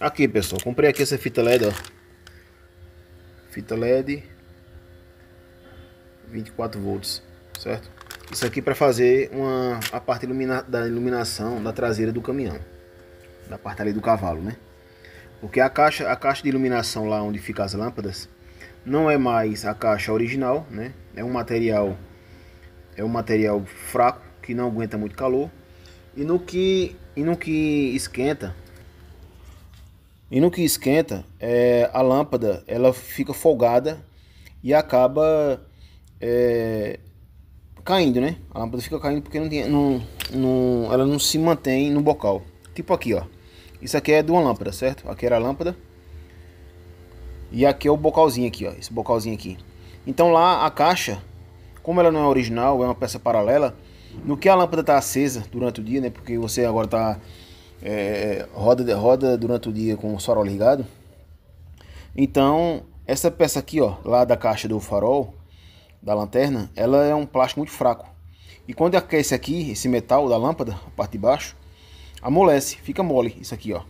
Aqui, pessoal, comprei aqui essa fita LED, ó. Fita LED 24 volts, certo? Isso aqui para fazer uma a parte ilumina, da iluminação da traseira do caminhão, da parte ali do cavalo, né? Porque a caixa, a caixa de iluminação lá onde fica as lâmpadas não é mais a caixa original, né? É um material é um material fraco que não aguenta muito calor e no que e no que esquenta e no que esquenta, é, a lâmpada ela fica folgada e acaba é, caindo, né? A lâmpada fica caindo porque não, tem, não, não, ela não se mantém no bocal. Tipo aqui, ó. Isso aqui é de uma lâmpada, certo? Aqui era a lâmpada. E aqui é o bocalzinho aqui, ó. Esse bocalzinho aqui. Então lá a caixa, como ela não é original, é uma peça paralela, no que a lâmpada está acesa durante o dia, né? Porque você agora está é, roda, roda durante o dia com o farol ligado. Então, essa peça aqui, ó, lá da caixa do farol, da lanterna, ela é um plástico muito fraco. E quando aquece aqui, esse metal da lâmpada, a parte de baixo, amolece, fica mole isso aqui, ó.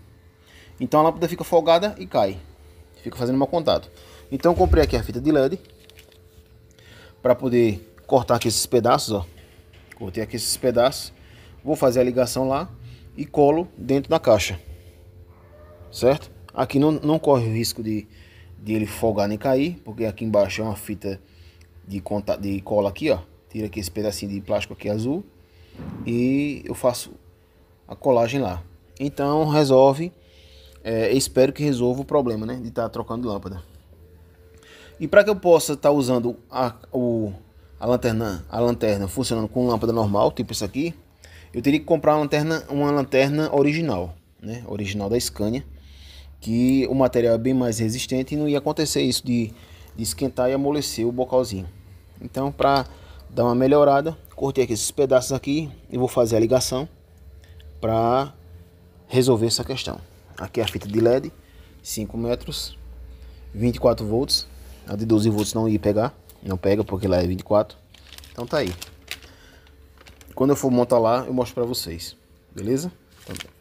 Então a lâmpada fica folgada e cai. Fica fazendo mau contato. Então comprei aqui a fita de LED para poder cortar aqui esses pedaços, ó. Cortei aqui esses pedaços. Vou fazer a ligação lá e colo dentro da caixa, certo? Aqui não, não corre o risco de, de ele folgar nem cair, porque aqui embaixo é uma fita de, contato, de cola aqui, ó. Tira aqui esse pedacinho de plástico aqui azul e eu faço a colagem lá. Então resolve, é, espero que resolva o problema, né? De estar tá trocando lâmpada. E para que eu possa estar tá usando a, o, a, lanterna, a lanterna funcionando com lâmpada normal, tipo isso aqui, eu teria que comprar uma lanterna, uma lanterna original, né? Original da Scania, que o material é bem mais resistente e não ia acontecer isso de, de esquentar e amolecer o bocalzinho. Então, para dar uma melhorada, cortei aqui esses pedaços aqui e vou fazer a ligação para resolver essa questão. Aqui é a fita de LED, 5 metros, 24 volts. A de 12 volts não ia pegar, não pega porque lá é 24. Então tá aí. Quando eu for montar lá, eu mostro para vocês. Beleza? Também. Então,